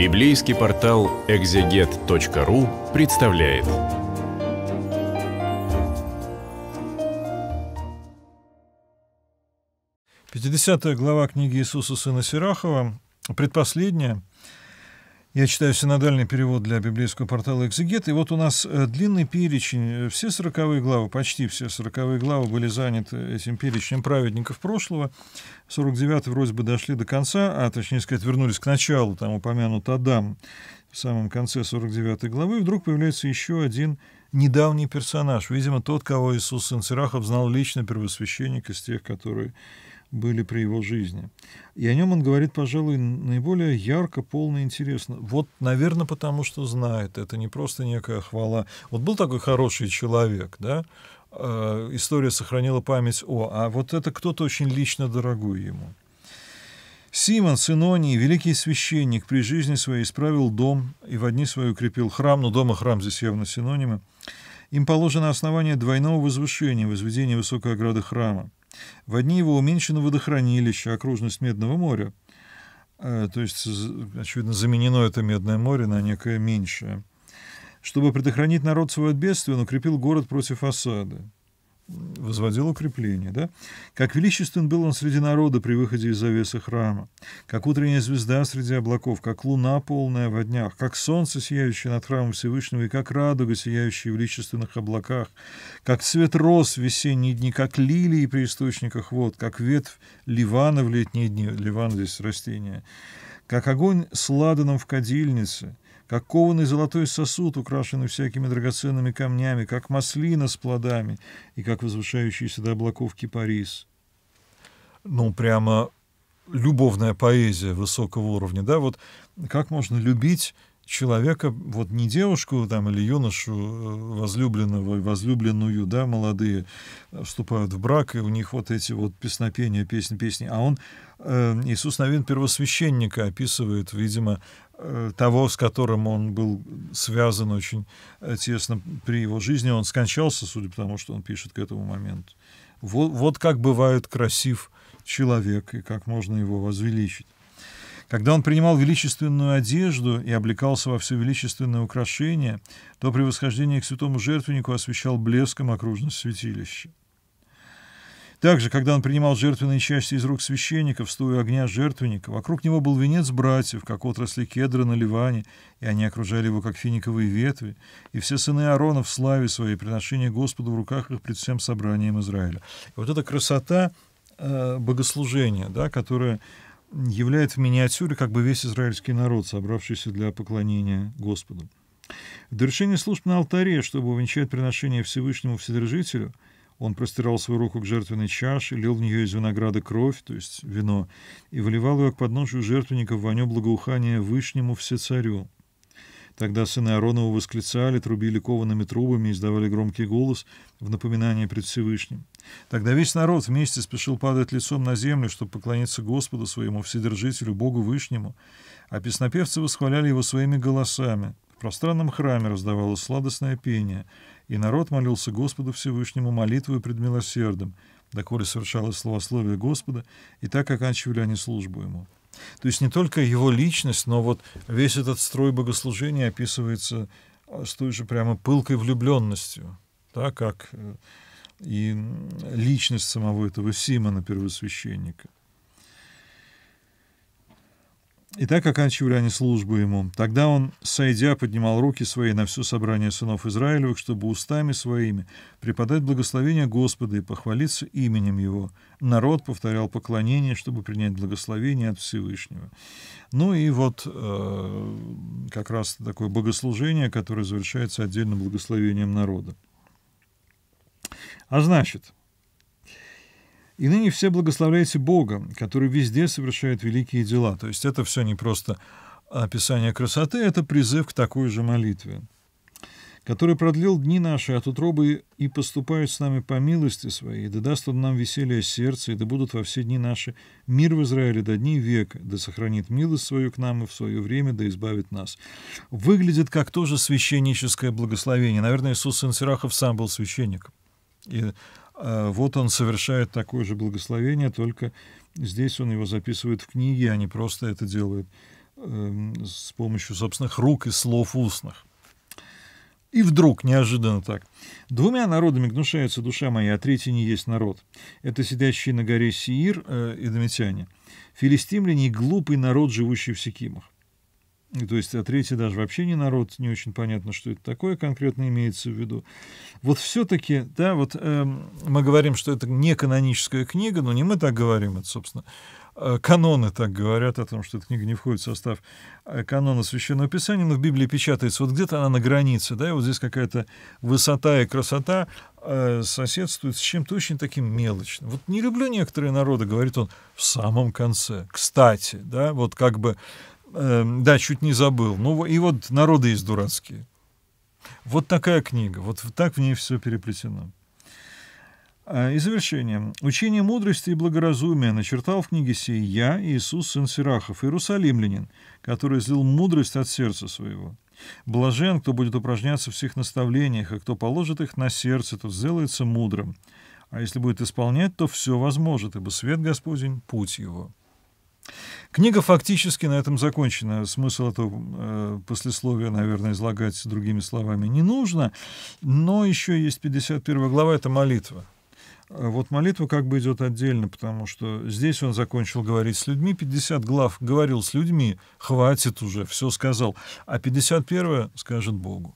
Библейский портал экзегет.ру представляет. Пятидесятая глава книги Иисуса Сына Сирахова, предпоследняя, я читаю синодальный перевод для библейского портала «Экзегет», и вот у нас э, длинный перечень, э, все сороковые главы, почти все сороковые главы были заняты этим перечнем праведников прошлого, 49 вроде бы дошли до конца, а точнее сказать, вернулись к началу, там упомянут Адам в самом конце 49 главы, и вдруг появляется еще один недавний персонаж, видимо, тот, кого Иисус Сын Сирахов знал лично, первосвященник из тех, которые были при его жизни. И о нем он говорит, пожалуй, наиболее ярко, полно и интересно. Вот, наверное, потому что знает. Это не просто некая хвала. Вот был такой хороший человек, да? Э, история сохранила память о. А вот это кто-то очень лично дорогой ему. Симон, Синоний, великий священник, при жизни своей исправил дом и в одни свои укрепил храм, но дом и храм здесь явно синонимы. Им положено основание двойного возвышения, возведения высокой ограды храма. В одни его уменьшено водохранилище, окружность Медного моря. Э, то есть, очевидно, заменено это Медное море на некое меньшее. Чтобы предохранить народ свой от бедствия, он укрепил город против осады возводил укрепление. Да? Как величествен был он среди народа при выходе из завесы храма, как утренняя звезда среди облаков, как луна полная во днях, как солнце, сияющее над храмом Всевышнего, и как радуга, сияющая в величественных облаках, как цвет роз в весенние дни, как лилии при источниках вод, как ветвь Ливана в летние дни, Ливан здесь растение, как огонь с ладаном в кадильнице — как кованый золотой сосуд, украшенный всякими драгоценными камнями, как маслина с плодами и как возвышающийся до облаков кипарис. Ну, прямо любовная поэзия высокого уровня, да, вот как можно любить человека, вот не девушку там или юношу э, возлюбленного возлюбленную, да, молодые э, вступают в брак, и у них вот эти вот песнопения, песни, песни, а он, э, Иисус Новин первосвященника описывает, видимо, э, того, с которым он был связан очень э, тесно при его жизни, он скончался, судя по тому, что он пишет к этому моменту. Вот, вот как бывает красив человек и как можно его возвеличить. Когда он принимал величественную одежду и облекался во все величественное украшение, то при восхождении к святому жертвеннику освещал блеском окружность святилища. Также, когда он принимал жертвенные части из рук священников, стоя огня жертвенника, вокруг него был венец братьев, как отрасли кедра на Ливане, и они окружали его, как финиковые ветви, и все сыны Аарона в славе своей, приношение Господу в руках их пред всем собранием Израиля. И вот эта красота э, богослужения, да, которая являет в миниатюре как бы весь израильский народ, собравшийся для поклонения Господу. В довершении служб на алтаре, чтобы увенчать приношение Всевышнему Вседержителю, он простирал свою руку к жертвенной чаше, лил в нее из винограда кровь, то есть вино, и выливал ее к подножию жертвенника в воню благоухания Вышнему Всецарю. Тогда сыны Аронова восклицали, трубили коваными трубами, и издавали громкий голос в напоминание пред Всевышним. Тогда весь народ вместе спешил падать лицом на землю, чтобы поклониться Господу своему, Вседержителю, Богу Вышнему, а песнопевцы восхваляли его своими голосами. В пространном храме раздавалось сладостное пение, и народ молился Господу Всевышнему молитвой пред милосердом, доколе совершалось словословие Господа, и так оканчивали они службу ему. То есть не только его личность, но вот весь этот строй богослужения описывается а, с той же прямо пылкой влюбленностью, так как э, и личность самого этого Симона, первосвященника – и так оканчивали они службу ему. Тогда он, сойдя, поднимал руки свои на все собрание сынов Израилевых, чтобы устами своими преподать благословение Господа и похвалиться именем Его. Народ повторял поклонение, чтобы принять благословение от Всевышнего. Ну и вот э, как раз такое богослужение, которое завершается отдельным благословением народа. А значит, и ныне все благословляйте Бога, который везде совершает великие дела. То есть это все не просто описание красоты, это призыв к такой же молитве который продлил дни наши от а утробы и поступают с нами по милости своей, да даст он нам веселье сердца, и да будут во все дни наши мир в Израиле до дней века, да сохранит милость свою к нам и в свое время, да избавит нас». Выглядит как тоже священническое благословение. Наверное, Иисус Сенсерахов сам был священником. И а, вот он совершает такое же благословение, только здесь он его записывает в книги, а не просто это делает эм, с помощью собственных рук и слов устных. И вдруг, неожиданно так, «Двумя народами гнушается душа моя, а третий не есть народ. Это сидящие на горе Сиир, э, эдомитяне, филистимляне и глупый народ, живущий в Секимах. И, то есть, а третий даже вообще не народ, не очень понятно, что это такое конкретно имеется в виду. Вот все-таки, да, вот э, мы говорим, что это не каноническая книга, но не мы так говорим, это, собственно, э, каноны так говорят о том, что эта книга не входит в состав э, канона Священного Писания, но в Библии печатается вот где-то она на границе, да, и вот здесь какая-то высота и красота э, соседствует с чем-то очень таким мелочным. Вот не люблю некоторые народы, говорит он, в самом конце. Кстати, да, вот как бы Эм, да, чуть не забыл. Ну и вот народы есть дурацкие. Вот такая книга, вот так в ней все переплетено. А, и завершение. Учение мудрости и благоразумия начертал в книге сей я, Иисус, сын Сирахов, иерусалимлянин, который злил мудрость от сердца своего. Блажен, кто будет упражняться в всех наставлениях, а кто положит их на сердце, тот сделается мудрым. А если будет исполнять, то все возможно, ибо свет Господень — путь его. Книга фактически на этом закончена. Смысл этого э, послесловия, наверное, излагать другими словами не нужно. Но еще есть 51 глава, это молитва. А вот молитва как бы идет отдельно, потому что здесь он закончил говорить с людьми, 50 глав говорил с людьми, хватит уже, все сказал, а 51 скажет Богу.